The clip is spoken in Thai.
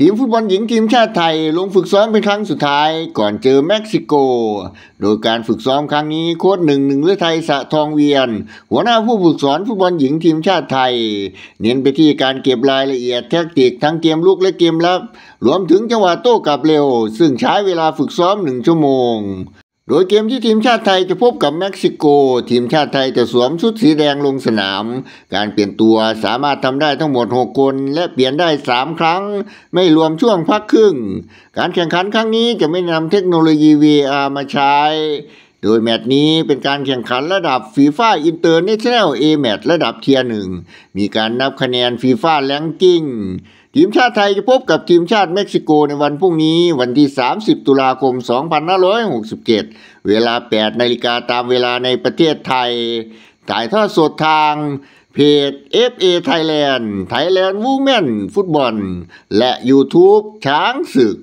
ทีมฟุตบอลหญิงทีมชาติไทย ลงฝึกซ้อมเป็นครั้งสุดท้ายก่อนเจอเม็กซิโก โดยการฝึกซ้อมครั้งนี้โค้ชหนึ่งหนึ่งเลือไทยสะทองเวียน หัวหน้าผู้ฝึกสอนฟุตบอลหญิงทีมชาติไทย เน้นไปที่การเก็บรายละเอียดแท็กติกทั้งเกมลุกและเกมรับรวมถึงจังหวะโต้กลับเร็ว ซึ่งใช้เวลาฝึกซ้อมหนึ่งชั่วโมงโดยเกมที่ทีมชาติไทยจะพบกับเม็กซิโก ทีมชาติไทยจะสวมชุดสีแดงลงสนาม การเปลี่ยนตัวสามารถทำได้ทั้งหมด 6 คน และเปลี่ยนได้ 3 ครั้ง ไม่รวมช่วงพักครึ่ง การแข่งขันครั้งนี้จะไม่นำเทคโนโลยี VR มาใช้โดยแมตช์นี้เป็นการแข่งขันระดับฟีฟ่าอินเตอร์เนชั่นแนลเอแมตช์ระดับเทียร์หนึ่ง มีการนับคะแนนฟีฟ่าแลงกิ้งทีมชาติไทยจะพบกับทีมชาติเม็กซิโกในวันพรุ่งนี้วันที่ 30 ตุลาคม 2567 เวลา 8 นาฬิกาตามเวลาในประเทศไทย ถ่ายทอดสดทางเพจ FA Thailand Thailand Women Football และ YouTube ช้างศึก